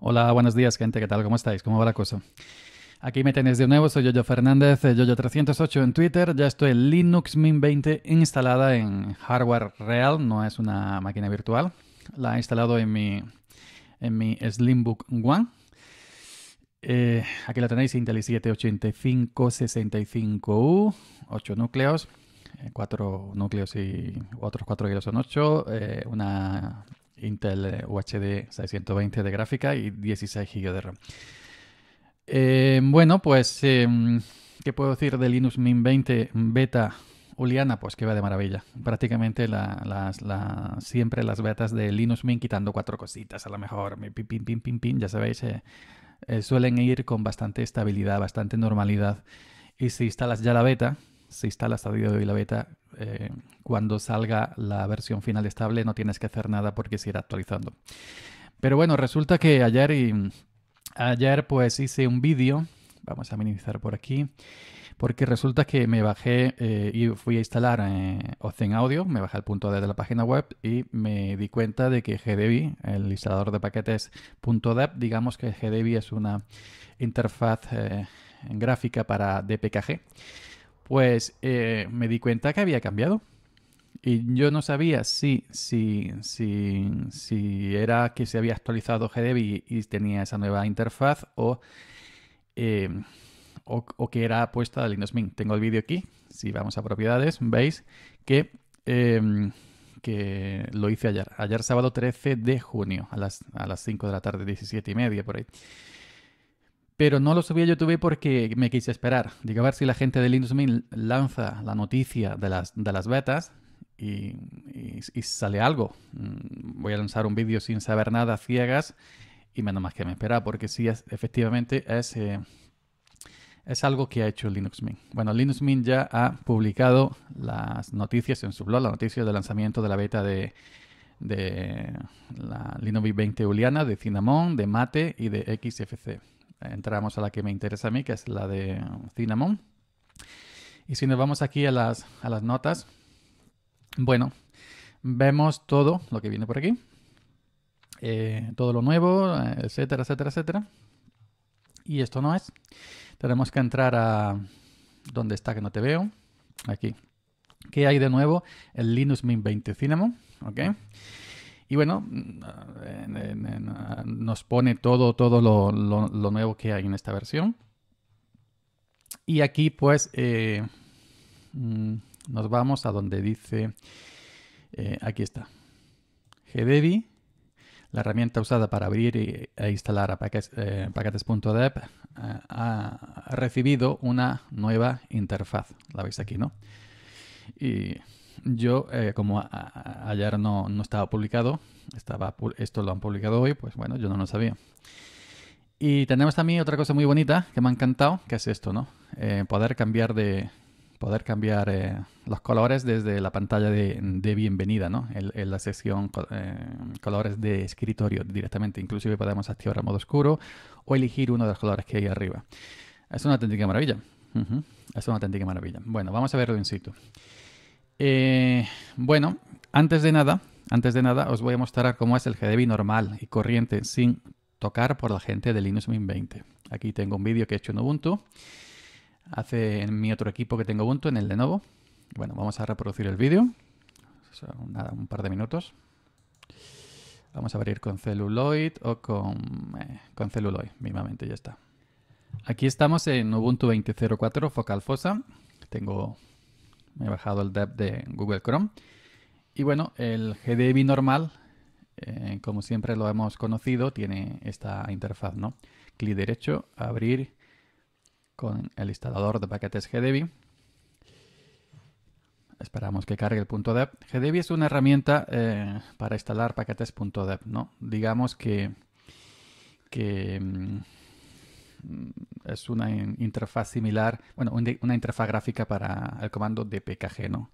Hola, buenos días, gente. ¿Qué tal? ¿Cómo estáis? ¿Cómo va la cosa? Aquí me tenéis de nuevo, soy Yoyo Fernández, eh, Yoyo308 en Twitter. Ya estoy en Linux Mint 20 instalada en hardware real, no es una máquina virtual. La he instalado en mi, en mi Slimbook One. Eh, aquí la tenéis, Intel i7 8565U, 8 núcleos, 4 eh, núcleos y otros 4 hilos son 8, una Intel eh, UHD 620 de gráfica y 16 GB de RAM. Eh, bueno, pues, em, ¿qué puedo decir de Linux Mint 20 Beta Uliana? Pues que va de maravilla. Prácticamente siempre las betas de Linux Mint quitando cuatro cositas, a lo mejor, pin, pin, pin, pin, pin, ya sabéis, eh, suelen ir con bastante estabilidad, bastante normalidad. Y si instalas ya la beta, si instalas a día de hoy la beta, eh, cuando salga la versión final estable no tienes que hacer nada porque se irá actualizando. Pero bueno, resulta que ayer, mm, ayer pues hice un vídeo, vamos a minimizar por aquí, porque resulta que me bajé eh, y fui a instalar eh, Ozen Audio, me bajé al punto de, la página web y me di cuenta de que GDB, el instalador de paquetes .deb, digamos que GDB es una interfaz eh, gráfica para DPKG pues eh, me di cuenta que había cambiado. Y yo no sabía si, si, si, si era que se había actualizado GDB y tenía esa nueva interfaz o, em, o, que era puesta a Linux Mint. Tengo el vídeo aquí. Si vamos a propiedades, veis que, em, que lo hice ayer. Ayer sábado 13 de junio a las, a las 5 de la tarde, 17 y media por ahí. Pero no lo subí a YouTube porque me quise esperar. Digo, a ver si la gente de Linux Mint lanza la noticia de las, de las betas y, sale algo. Mm, voy a lanzar un vídeo sin saber nada, ciegas, y menos más que me espera, porque sí, es, efectivamente es, eh, es algo que ha hecho Linux Mint. Bueno, Linux Mint ya ha publicado las noticias en su blog, la noticia del lanzamiento de la beta de, de la Linux 20 uliana, de Cinnamon, de Mate y de XFC entramos a la que me interesa a mí, que es la de um, Cinnamon. Y si nos vamos aquí a las, a las notas, bueno, vemos todo lo que viene por aquí. Eh, todo lo nuevo, eh, etcétera, etcétera, etcétera. Y esto no es. Tenemos que entrar a donde está que no te veo. Aquí. ¿Qué hay de nuevo? El Linux Mint 20 Cinnamon. ¿Ok? Y bueno, nos pone todo, todo lo, nuevo que hay en esta versión. Y aquí pues eh, mm, nos vamos a donde dice, eh, aquí está, Gdebi, la herramienta usada para abrir e instalar a eh, paquetes, ha recibido una nueva interfaz. La veis aquí, ¿no? Y yo, eh, como ayer no, estaba publicado, estaba, esto lo han publicado hoy, pues bueno, yo no lo sabía. Y tenemos también otra cosa muy bonita que me ha encantado, que es esto, ¿no? Eh, poder cambiar poder cambiar eh, los colores desde la pantalla de, bienvenida, ¿no? En, la sección colores de escritorio directamente. Inclusive podemos activar el modo oscuro o elegir uno de los colores que hay arriba. Es una auténtica maravilla. Es una auténtica maravilla. Bueno, vamos a verlo in situ. Eh, bueno, antes de nada, antes de nada, os voy a mostrar cómo es el GDB normal y corriente sin tocar por la gente de Linux Mint 20. Aquí tengo un vídeo que he hecho en Ubuntu, hace en mi otro equipo que tengo Ubuntu, en el Lenovo. Bueno, vamos a reproducir el vídeo. Nada, un par de minutos. Vamos a abrir con Celluloid o con, eh, con Celluloid, mínimamente ya está. Aquí estamos en Ubuntu 20.04 Focal Fossa. Tengo me he bajado el dev de Google Chrome. Y bueno, el GDB normal, eh, como siempre lo hemos conocido, tiene esta interfaz, ¿no? Clic derecho, abrir con el instalador de paquetes GDB. Esperamos que cargue el punto .deb. GDB es una herramienta eh, para instalar paquetes .deb, ¿no? Digamos que, que mm, Mm, es una interfaz similar, bueno, una interfaz gráfica para el comando dpkg, ¿no?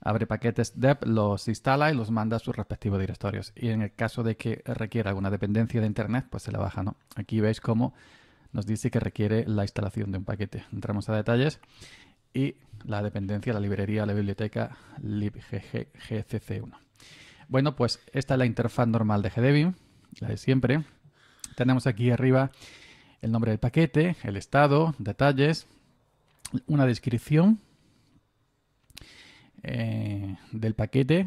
Abre paquetes dep, los instala y los manda a sus respectivos directorios. Y en el caso de que requiera alguna dependencia de internet, pues se la baja, ¿no? Aquí veis cómo nos dice que requiere la instalación de un paquete. Entramos a detalles y la dependencia, la librería, la biblioteca libgcc1. Bueno, pues esta es la interfaz normal de Gdebi la de siempre. Tenemos aquí arriba el nombre del paquete, el estado, detalles, una descripción eh, del paquete,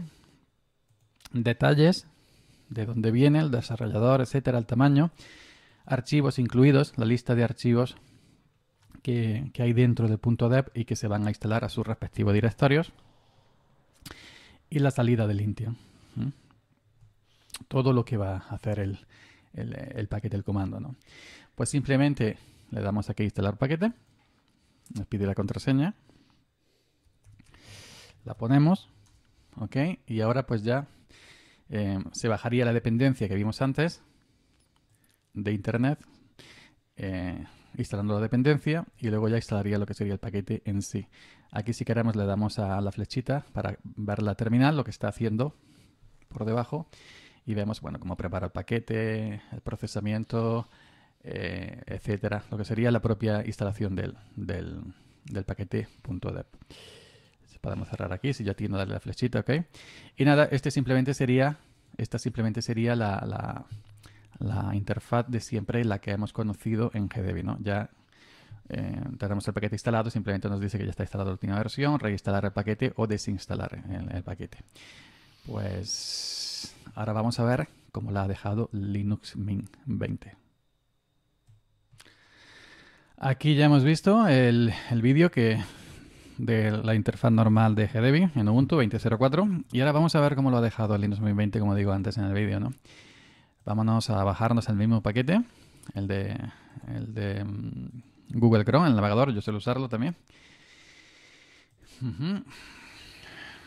detalles de dónde viene, el desarrollador, etcétera, el tamaño, archivos incluidos, la lista de archivos que, hay dentro del punto y que se van a instalar a sus respectivos directorios y la salida del Intio. Todo lo que va a hacer el, paquete, del comando. ¿no? Pues simplemente le damos aquí instalar paquete, nos pide la contraseña, la ponemos, ok, y ahora pues ya em, se bajaría la dependencia que vimos antes de internet, eh, instalando la dependencia y luego ya instalaría lo que sería el paquete en sí. Aquí si queremos le damos a la flechita para ver la terminal, lo que está haciendo por debajo y vemos bueno cómo prepara el paquete, el procesamiento, eh, etcétera, lo que sería la propia instalación del, del, del Podemos cerrar aquí, si yo tiene darle la flechita, ¿ok? Y nada, este simplemente sería, esta simplemente sería la, interfaz de siempre, la que hemos conocido en GDB, ¿no? Ya eh, tenemos el paquete instalado, simplemente nos dice que ya está instalada la última versión, reinstalar el paquete o desinstalar el, paquete. Pues ahora vamos a ver cómo la ha dejado Linux Mint 20. Aquí ya hemos visto el, vídeo que de la interfaz normal de GDB en Ubuntu 20.04 y ahora vamos a ver cómo lo ha dejado el Linux 2020 como digo antes en el vídeo, ¿no? Vámonos a bajarnos el mismo paquete, el de, el de mm, Google Chrome, el navegador, yo suelo usarlo también.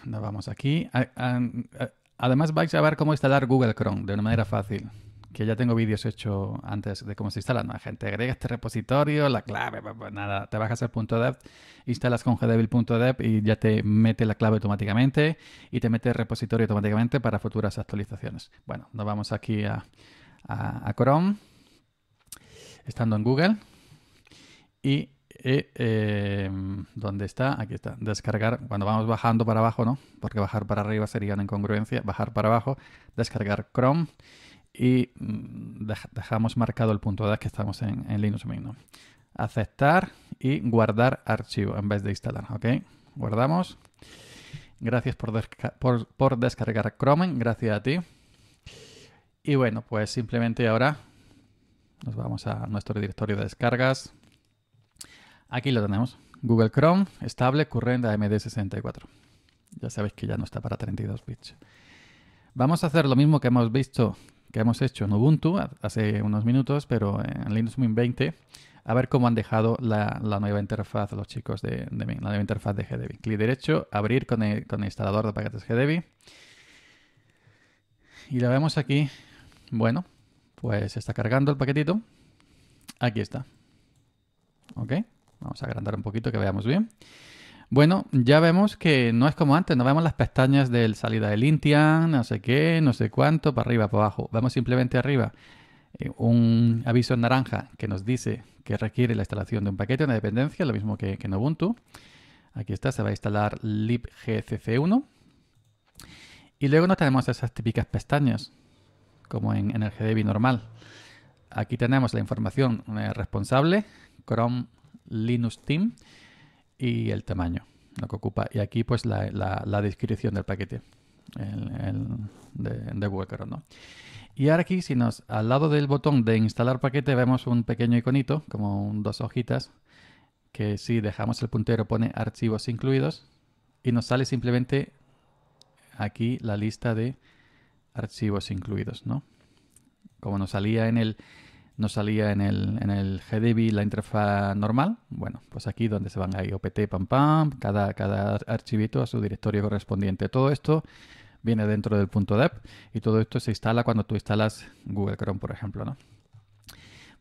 Nos vamos aquí. Además vais a ver cómo instalar Google Chrome de una manera fácil que ya tengo vídeos hechos antes de cómo se instala. No, gente, agrega este repositorio, la clave, pues nada, te bajas el punto .dev, instalas con Gdevil.dev y ya te mete la clave automáticamente y te mete el repositorio automáticamente para futuras actualizaciones. Bueno, nos vamos aquí a, Chrome, estando en Google y eh, em, ¿dónde está? Aquí está. Descargar. Cuando vamos bajando para abajo, ¿no? Porque bajar para arriba sería una incongruencia. Bajar para abajo, descargar Chrome y mm, dejamos marcado el punto de que estamos en, Linux Mint. Aceptar y guardar archivo en vez de instalar. ¿Ok? Guardamos. Gracias por, por, descargar Chrome. Gracias a ti. Y bueno, pues simplemente ahora nos vamos a nuestro directorio de descargas. Aquí lo tenemos. Google Chrome, estable, current AMD64. Ya sabéis que ya no está para 32 bits. Vamos a hacer lo mismo que hemos visto que hemos hecho en Ubuntu hace unos minutos, pero en Linux Mint 20, a ver cómo han dejado la, nueva interfaz los chicos de, la nueva interfaz de GDB. Clic derecho, abrir con el, instalador de paquetes GDB. Y la vemos aquí. Bueno, pues está cargando el paquetito. Aquí está. ¿Ok? Vamos a agrandar un poquito que veamos bien. Bueno, ya vemos que no es como antes, no vemos las pestañas de salida del Intian, no sé qué, no sé cuánto, para arriba, para abajo. Vamos simplemente arriba eh, un aviso en naranja que nos dice que requiere la instalación de un paquete, una dependencia, lo mismo que, en Ubuntu. Aquí está, se va a instalar libgcc1. Y luego no tenemos esas típicas pestañas, como en, el GDB normal. Aquí tenemos la información eh, responsable, Chrome Linux Team y el tamaño, lo que ocupa. Y aquí pues la, descripción del paquete de, Google ¿no? Y ahora aquí, si nos, al lado del botón de instalar paquete, vemos un pequeño iconito, como dos hojitas, que si dejamos el puntero pone archivos incluidos y nos sale simplemente aquí la lista de archivos incluidos, ¿no? Como nos salía en el, no salía en el, GDB la interfaz normal. Bueno, pues aquí donde se van ahí OPT, pam, pam, cada, cada archivito a su directorio correspondiente. Todo esto viene dentro del punto y todo esto se instala cuando tú instalas Google Chrome, por ejemplo, ¿no?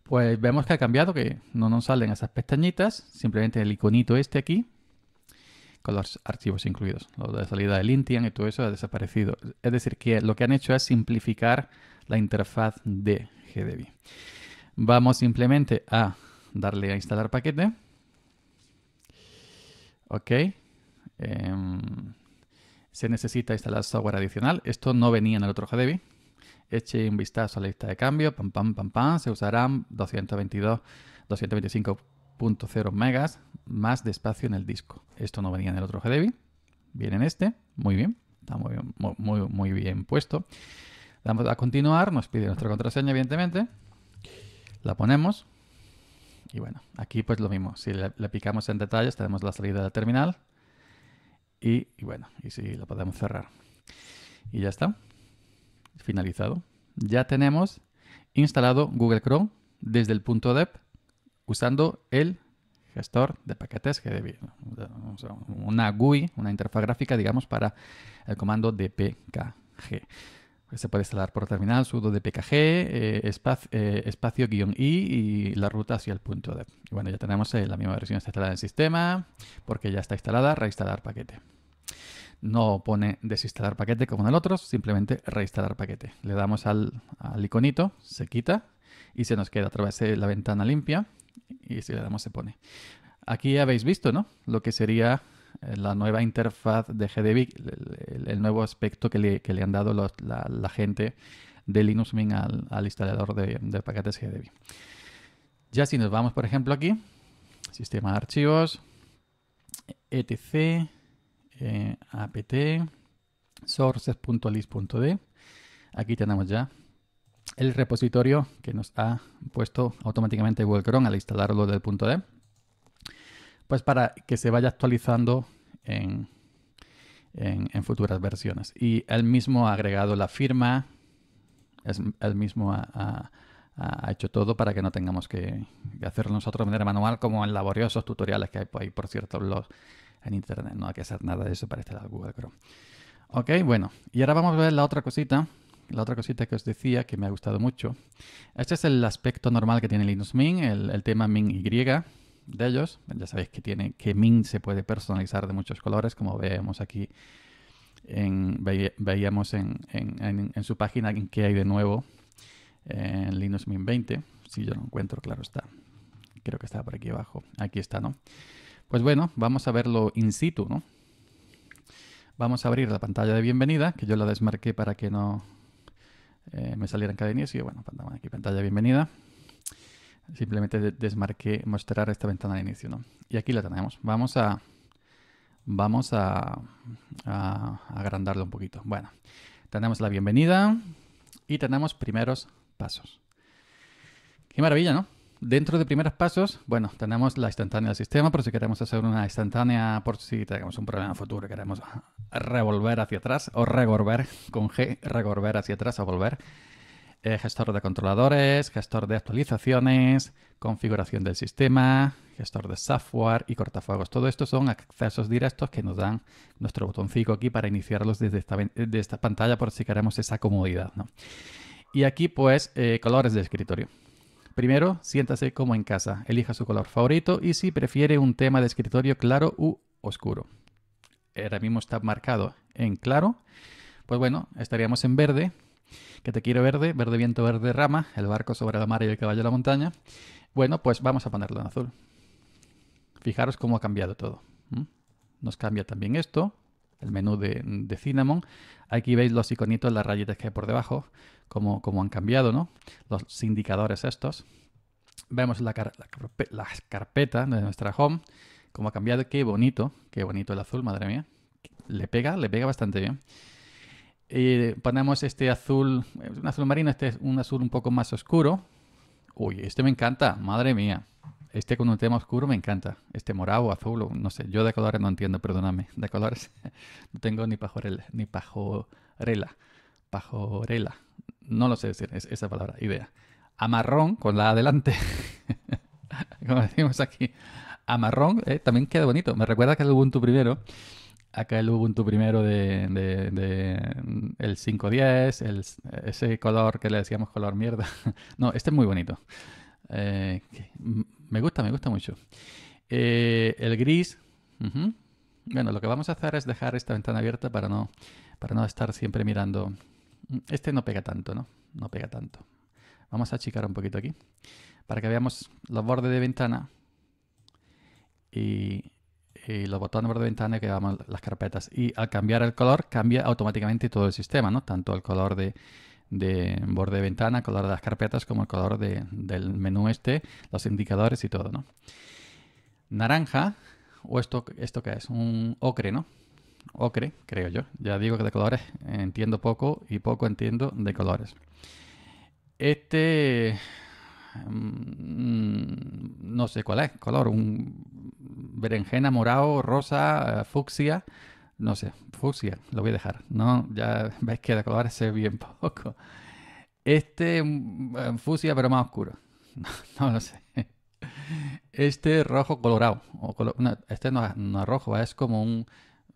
Pues vemos que ha cambiado, que no nos salen esas pestañitas, simplemente el iconito este aquí, con los archivos incluidos. Lo de salida del lintian y todo eso ha desaparecido. Es decir, que lo que han hecho es simplificar la interfaz de GDB. Vamos simplemente a darle a instalar paquete. Ok. Em, se necesita instalar software adicional. Esto no venía en el otro GDB. Eche un vistazo a la lista de cambio. Pam, pam, pam, pam. Se usarán 222, 225.0 megas más de espacio en el disco. Esto no venía en el otro GDB. Viene en este. Muy bien. Está muy muy, muy bien puesto. Vamos a continuar. Nos pide nuestra contraseña, evidentemente. La ponemos. Y bueno, aquí pues lo mismo. Si le, picamos en detalles, tenemos la salida del terminal. Y, bueno, y si la podemos cerrar. Y ya está. Finalizado. Ya tenemos instalado Google Chrome desde el punto DEP usando el gestor de paquetes GDB. Una GUI, una interfaz gráfica, digamos, para el comando dpkg. Se puede instalar por terminal sudo de PKG, eh, eh, espacio espacio-i y la ruta hacia el punto de. Y bueno, ya tenemos eh, la misma versión instalada en el sistema, porque ya está instalada, reinstalar paquete. No pone desinstalar paquete como en el otro, simplemente reinstalar paquete. Le damos al, iconito, se quita y se nos queda a través de la ventana limpia y si le damos se pone. Aquí habéis visto, Lo que sería la nueva interfaz de GDB, el nuevo aspecto que le, han dado la, gente de Linux Mint al, instalador de, paquetes GDB. Ya si nos vamos, por ejemplo, aquí, sistema de archivos, etc, eh, apt, sources.list.d, aquí tenemos ya el repositorio que nos ha puesto automáticamente Google Chrome al instalarlo del punto D, pues para que se vaya actualizando en, en, futuras versiones. Y él mismo ha agregado la firma, es, él mismo ha, hecho todo para que no tengamos que hacerlo nosotros de manera manual, como en laboriosos tutoriales que hay por, cierto, los, en Internet. No hay que hacer nada de eso para instalar Google Chrome. Ok, bueno, y ahora vamos a ver la otra cosita la otra cosita que os decía que me ha gustado mucho. Este es el aspecto normal que tiene Linux Mint, el, tema Mint Y de ellos. Ya sabéis que, tiene, que se puede personalizar de muchos colores, como veíamos aquí, en, veíamos en, su página que hay de nuevo en Linux Mint 20. Si yo lo encuentro, claro está. Creo que está por aquí abajo. Aquí está, ¿no? Pues bueno, vamos a verlo in situ, ¿no? Vamos a abrir la pantalla de bienvenida, que yo la desmarqué para que no eh, me salieran cada inicio. Bueno, aquí pantalla de bienvenida. Simplemente desmarqué mostrar esta ventana de inicio, ¿no? Y aquí la tenemos. Vamos a vamos a, a agrandarlo un poquito. Bueno, tenemos la bienvenida y tenemos primeros pasos. Qué maravilla, ¿no? Dentro de primeros pasos, bueno, tenemos la instantánea del sistema, por si queremos hacer una instantánea, por si tenemos un problema futuro, queremos revolver hacia atrás o revolver con G, revolver hacia atrás o volver. Eh, gestor de controladores, gestor de actualizaciones, configuración del sistema, gestor de software y cortafuegos. Todo esto son accesos directos que nos dan nuestro botoncito aquí para iniciarlos desde esta, eh, pantalla por si queremos esa comodidad. Y aquí pues eh, colores de escritorio. Primero, siéntase como en casa, elija su color favorito y si prefiere un tema de escritorio claro u oscuro. Ahora mismo está marcado en claro. Pues bueno, estaríamos en verde que te quiero verde, verde viento, verde rama, el barco sobre la mar y el caballo a la montaña. Bueno, pues vamos a ponerlo en azul. Fijaros cómo ha cambiado todo. Nos cambia también esto, el menú de, Cinnamon. Aquí veis los iconitos, las rayitas que hay por debajo, cómo, han cambiado, ¿no? Los indicadores estos. Vemos la, la carpeta de nuestra home, cómo ha cambiado. Qué bonito, qué bonito el azul, madre mía. Le pega, le pega bastante bien ponemos este azul, un azul marino, este es un azul un poco más oscuro. Uy, este me encanta, madre mía. Este con un tema oscuro me encanta. Este morado, azul, no sé. Yo de colores no entiendo, perdóname. De colores no tengo ni pajorela, ni pajorela. Pajorela. No lo sé decir esa palabra, idea. Amarrón con la adelante. Como decimos aquí. Amarrón eh, también queda bonito. Me recuerda que el Ubuntu primero acá el Ubuntu primero de, el 510, el, ese color que le decíamos color mierda. No, este es muy bonito. Eh, me gusta, me gusta mucho. Eh, el gris. Bueno, lo que vamos a hacer es dejar esta ventana abierta para no, para no estar siempre mirando. Este no pega tanto, ¿no? No pega tanto. Vamos a achicar un poquito aquí para que veamos los bordes de ventana y y los botones de ventana que damos las carpetas. Y al cambiar el color, cambia automáticamente todo el sistema, ¿no? Tanto el color de, de borde de ventana, color de las carpetas, como el color del menú este, los indicadores y todo, ¿no? Naranja, o esto, esto que es, un ocre, ¿no? Ocre, creo yo. Ya digo que de colores entiendo poco y poco entiendo de colores. Este Mm, no sé cuál es, color, un berenjena, morado, rosa, eh, fucsia, no sé, fucsia, lo voy a dejar, ¿no? Ya veis que de bien poco. Este, mm, eh, fucsia, pero más oscuro, no, lo sé. Este rojo colorado, este no, es rojo, es como un,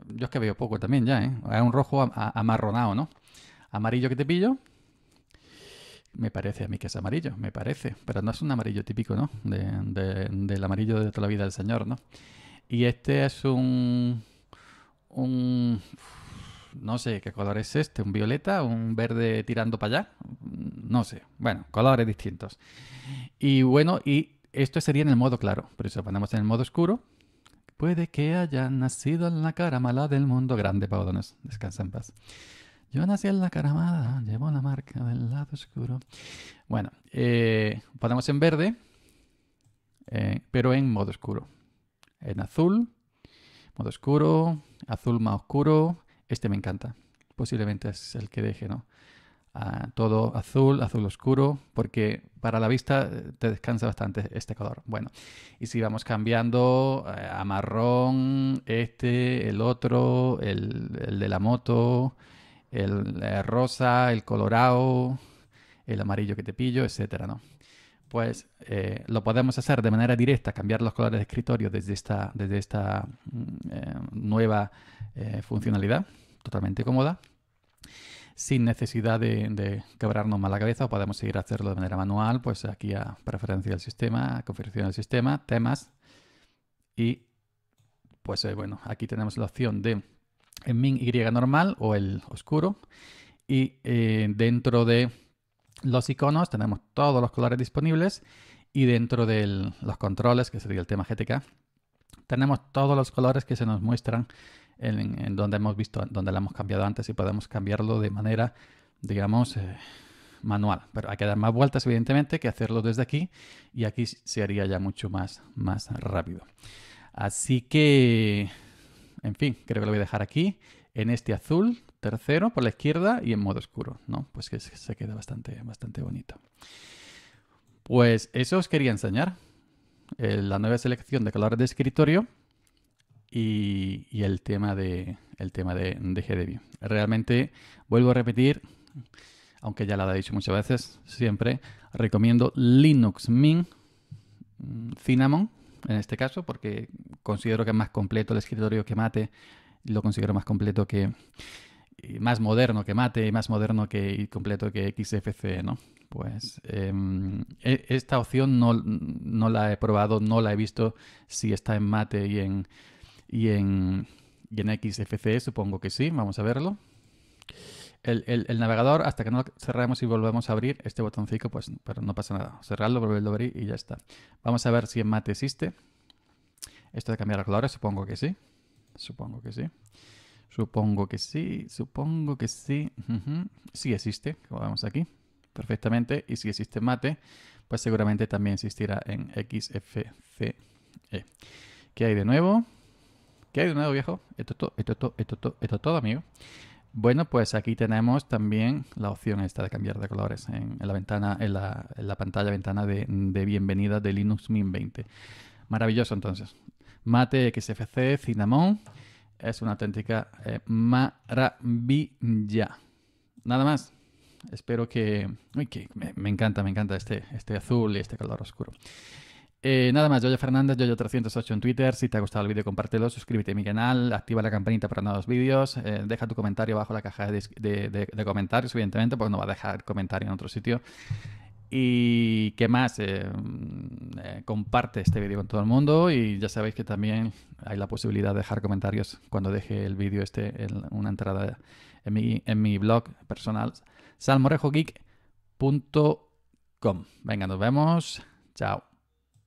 yo es que veo poco también ya, ¿eh? Es un rojo amarronado, ¿no? Amarillo que te pillo, me parece a mí que es amarillo, me parece. Pero no es un amarillo típico, ¿no? del amarillo de toda la vida del señor, ¿no? Y este es un... un no sé qué color es este, un violeta, un verde tirando para allá, no sé, bueno, colores distintos. Y bueno, y esto sería en el modo claro, por eso ponemos en el modo oscuro. Puede que haya nacido en la cara mala del mundo grande, paudones, descansa en paz. Yo nací en la caramada, llevo la marca del lado oscuro. Bueno, eh, ponemos en verde, eh, pero en modo oscuro. En azul, modo oscuro, azul más oscuro. Este me encanta. Posiblemente es el que deje, ¿no? Ah, todo azul, azul oscuro, porque para la vista eh, te descansa bastante este color. Bueno, y si vamos cambiando a marrón, este, el otro, el de la moto, el rosa, el colorado, el amarillo que te pillo, etcétera, ¿no? Pues eh, lo podemos hacer de manera directa, cambiar los colores de escritorio desde esta, desde esta mm, eh, nueva eh, funcionalidad, totalmente cómoda, sin necesidad de, quebrarnos más la cabeza, o podemos seguir a hacerlo de manera manual, pues aquí a preferencia del sistema, a configuración del sistema, temas, y pues bueno, aquí tenemos la opción de en min y normal o el oscuro. Y eh, dentro de los iconos tenemos todos los colores disponibles y dentro de los controles, que sería el tema GTK, tenemos todos los colores que se nos muestran en, donde hemos visto, donde lo hemos cambiado antes y podemos cambiarlo de manera, digamos, eh, manual. Pero hay que dar más vueltas, evidentemente, que hacerlo desde aquí y aquí se haría ya mucho más, más rápido. Así que en fin, creo que lo voy a dejar aquí, en este azul, tercero por la izquierda y en modo oscuro, ¿no? Pues que se queda bastante, bastante bonito. Pues eso os quería enseñar, eh, la nueva selección de colores de escritorio y, el tema de, el tema de, de Realmente, vuelvo a repetir, aunque ya lo he dicho muchas veces, siempre recomiendo Linux Mint mm, Cinnamon en este caso, porque considero que es más completo el escritorio que Mate, lo considero más completo que. más moderno que Mate y más moderno que y completo que XFCE, ¿no? Pues em, e, esta opción no, no, la he probado, no la he visto. Si está en Mate y en, y en, y en XFCE, supongo que sí, vamos a verlo el, navegador hasta que no cerramos y volvemos a abrir este botoncito, pues pero no pasa nada. Cerrarlo, volverlo a abrir y ya está. Vamos a ver si en mate existe. Esto de cambiar los colores, supongo que sí. Supongo que sí. Supongo que sí. Supongo que sí. Sí existe, como vemos aquí. Perfectamente. Y si existe mate, pues seguramente también existirá en XFCE. ¿Qué hay de nuevo? ¿Qué hay de nuevo, viejo? Esto todo, esto es todo, esto todo, esto todo, amigo. Bueno, pues aquí tenemos también la opción esta de cambiar de colores en, la ventana, en la, pantalla ventana de, bienvenida de Linux Mint 20. Maravilloso entonces. Mate XFC Cinnamon es una auténtica eh, maravilla. Nada más. Espero que... Uy, que me, me, encanta, me encanta este, este azul y este color oscuro. Eh, nada más, soy Fernández, Yoyo308 en Twitter. Si te ha gustado el vídeo, compártelo, suscríbete a mi canal, activa la campanita para nuevos vídeos, eh, deja tu comentario bajo la caja de, comentarios, evidentemente, porque no va a dejar comentario en otro sitio. Y qué más, eh, mm, comparte este vídeo con todo el mundo y ya sabéis que también hay la posibilidad de dejar comentarios cuando deje el vídeo este en una entrada en mi, en mi blog personal, salmorejogeek.com. Venga, nos vemos. Chao.